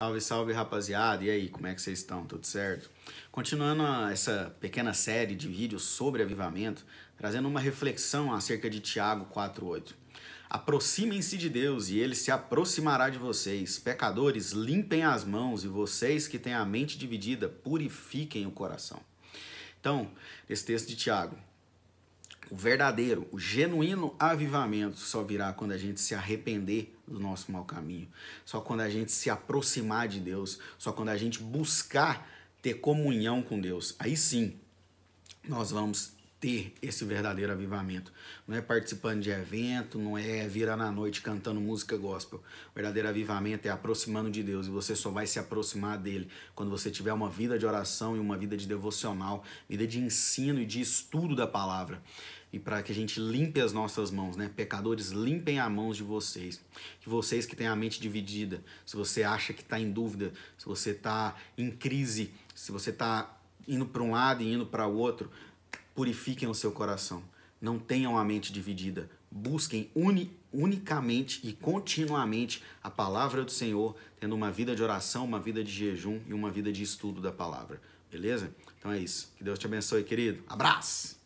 Salve, salve rapaziada! E aí, como é que vocês estão? Tudo certo? Continuando essa pequena série de vídeos sobre avivamento, trazendo uma reflexão acerca de Tiago 4,8. Aproximem-se de Deus e ele se aproximará de vocês. Pecadores, limpem as mãos e vocês que têm a mente dividida, purifiquem o coração. Então, esse texto de Tiago, o verdadeiro, o genuíno avivamento só virá quando a gente se arrepender do nosso mau caminho, só quando a gente se aproximar de Deus, só quando a gente buscar ter comunhão com Deus. Aí sim, nós vamos ter esse verdadeiro avivamento. Não é participando de evento, não é virar na noite cantando música gospel. O verdadeiro avivamento é aproximando de Deus e você só vai se aproximar dele quando você tiver uma vida de oração e uma vida de devocional, vida de ensino e de estudo da palavra. E para que a gente limpe as nossas mãos, né? Pecadores, limpem as mãos de vocês. Que vocês que têm a mente dividida, se você acha que está em dúvida, se você está em crise, se você está indo para um lado e indo para o outro, Purifiquem o seu coração. Não tenham a mente dividida. Busquem uni, unicamente e continuamente a palavra do Senhor, tendo uma vida de oração, uma vida de jejum e uma vida de estudo da palavra. Beleza? Então é isso. Que Deus te abençoe, querido. Abraço!